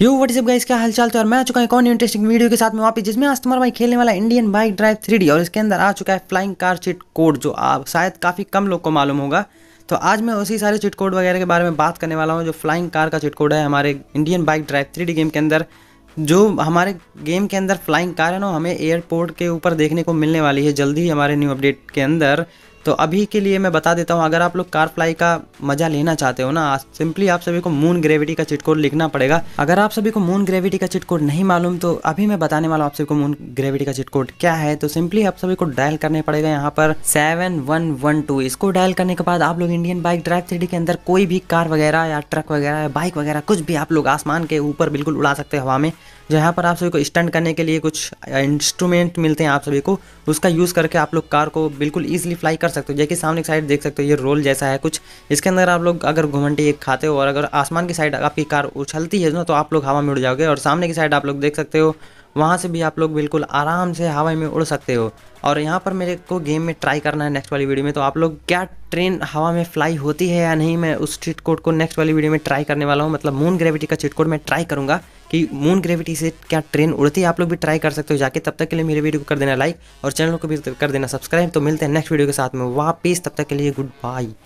you is guys क्या हालचाल तो और मैं आ चुका है कौन इंटरेस्टिंग वीडियो के साथ में वापस जिसमें आज तुम्हारा भाई खेलने वाला इंडियन बाइक ड्राइव थ्री और इसके अंदर आ चुका है फ्लाइंग कार चिट कोड जो आप शायद काफ़ी कम लोग को मालूम होगा तो आज मैं उसी सारे चिट कोड वगैरह के बारे में बात करने वाला हूँ जो फ्लाइंग कार का चिट कोड है हमारे Indian bike drive three game के अंदर जो हमारे गेम के अंदर फ्लाइंग कार है ना हमें एयरपोर्ट के ऊपर देखने को मिलने वाली है जल्दी ही हमारे न्यू अपडेट के अंदर तो अभी के लिए मैं बता देता हूँ अगर आप लोग कार फ्लाई का मजा लेना चाहते हो ना सिंपली आप सभी को मून ग्रेविटी का चिटकोड लिखना पड़ेगा अगर आप सभी को मून ग्रेविटी का चिटकोड नहीं मालूम तो अभी मैं बताने वाला हूँ आप सभी को मून ग्रेविटी का चिटकोड क्या है तो सिंपली आप सभी को डायल करने पड़ेगा यहाँ पर सेवन वन वन टू इसको डायल करने के बाद आप लोग इंडियन बाइक ड्राइव थ्री के अंदर कोई भी कार वगैरह या ट्रक वगैरह या बाइक वगैरह कुछ भी आप लोग आसमान के ऊपर बिल्कुल उड़ा सकते हैं हवा में जो यहाँ पर आप सभी को स्टंट करने के लिए कुछ इंस्ट्रूमेंट मिलते हैं आप सभी को उसका यूज़ करके आप लोग कार को बिल्कुल ईजिली फ्लाई कर सकते हो जैसे सामने की साइड देख सकते हो ये रोल जैसा है कुछ इसके अंदर आप लोग अगर घुमंटी एक खाते हो और अगर आसमान की साइड आपकी कार उछलती है ना तो आप लोग हवा में उड़ जाओगे और सामने की साइड आप लोग देख सकते हो वहाँ से भी आप लोग बिल्कुल आराम से हवाई में उड़ सकते हो और यहाँ पर मेरे को गेम में ट्राई करना है नेक्स्ट वाली वीडियो में तो आप लोग क्या ट्रेन हवा में फ्लाई होती है या नहीं मैं उस चिट कोड को नेक्स्ट वाली वीडियो में ट्राई करने वाला हूँ मतलब मून ग्रेविटी का चिट कोड मैं ट्राई करूँगा कि मून ग्रेविटी से क्या ट्रेन उड़ती है आप लोग भी ट्राई कर सकते हो जाके तब तक के लिए मेरे वीडियो को कर देना लाइक और चैनल को भी कर देना सब्सक्राइब तो मिलते हैं नेक्स्ट वीडियो के साथ में वापस तब तक के लिए गुड बाई